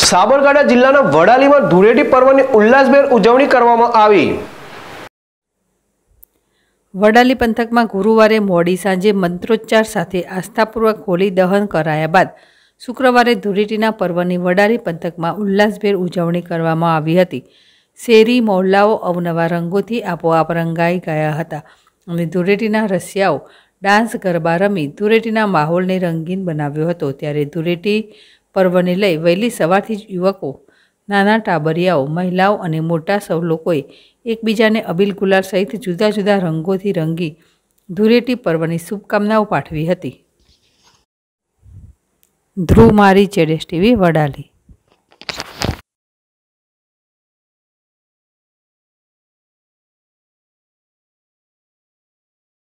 સાબરકાંઠા જિલ્લાના વડાલીમાં ધૂળેટી પર્વની ઉલ્લાસભેર ઉજવણી કરવામાં આવી વડાલી પંથકમાં ગુરુવારે મોડી સાંજે મંત્રોચ્ચાર સાથે આસ્થાપૂર્વક હોલી દહન કરાયા બાદ શુક્રવારે ધૂળેટીના પર્વની વડાલી પંથકમાં ઉલ્લાસભેર ઉજવણી કરવામાં આવી હતી શેરી મોહલ્લાઓ અવનવા રંગોથી આપોઆપ રંગાઈ ગયા હતા અને ધૂળેટીના રસિયાઓ ડાન્સ ગરબા રમી ધૂળેટીના માહોલને રંગીન બનાવ્યો હતો ત્યારે ધૂળેટી પર્વને લઈ વહેલી સવારથી જ યુવકો નાના ટાબરિયાઓ મહિલાઓ અને મોટા સૌ લોકોએ એકબીજાને અબિલ ગુલાલ સહિત જુદા જુદા રંગોથી રંગી ધૂળેટી પર્વની શુભકામનાઓ પાઠવી હતી ધ્રુવ મારી ચેડેશ ટીવી વડાલી